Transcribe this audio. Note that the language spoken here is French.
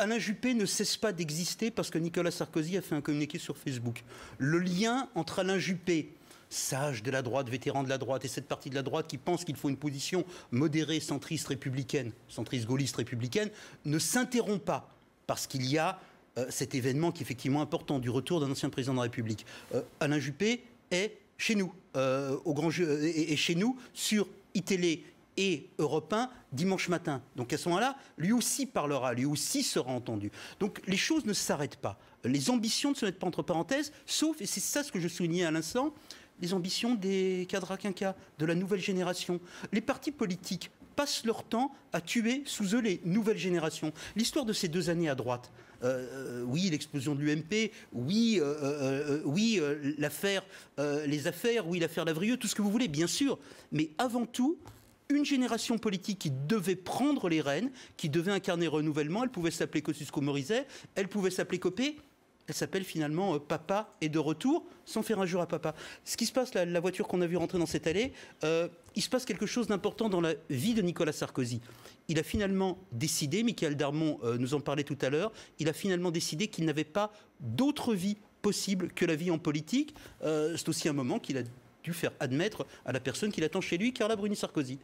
Alain Juppé ne cesse pas d'exister parce que Nicolas Sarkozy a fait un communiqué sur Facebook. Le lien entre Alain Juppé, sage de la droite, vétéran de la droite, et cette partie de la droite qui pense qu'il faut une position modérée, centriste, républicaine, centriste, gaulliste, républicaine, ne s'interrompt pas parce qu'il y a euh, cet événement qui est effectivement important du retour d'un ancien président de la République. Euh, Alain Juppé est chez nous, euh, au grand jeu, chez nous sur ITélé, et Europe 1 dimanche matin. Donc à ce moment-là, lui aussi parlera, lui aussi sera entendu. Donc les choses ne s'arrêtent pas. Les ambitions ne se mettent pas entre parenthèses, sauf, et c'est ça ce que je soulignais à l'instant, les ambitions des cadres à quinca de la nouvelle génération. Les partis politiques passent leur temps à tuer sous eux les nouvelles générations. L'histoire de ces deux années à droite, euh, euh, oui, l'explosion de l'UMP, oui, euh, oui l'affaire, les affaires, oui, l'affaire Lavrieux, tout ce que vous voulez, bien sûr. Mais avant tout, une génération politique qui devait prendre les rênes, qui devait incarner renouvellement. Elle pouvait s'appeler Kosciusko-Morizet, elle pouvait s'appeler Copé. Elle s'appelle finalement euh, Papa et de retour, sans faire un jour à Papa. Ce qui se passe, la, voiture qu'on a vue rentrer dans cette allée, euh, il se passe quelque chose d'important dans la vie de Nicolas Sarkozy. Il a finalement décidé, Michael Darmon euh, nous en parlait tout à l'heure, il a finalement décidé qu'il n'avait pas d'autre vie possible que la vie en politique. C'est aussi un moment qu'il a dû faire admettre à la personne qu'il attend chez lui, Carla Bruni Sarkozy.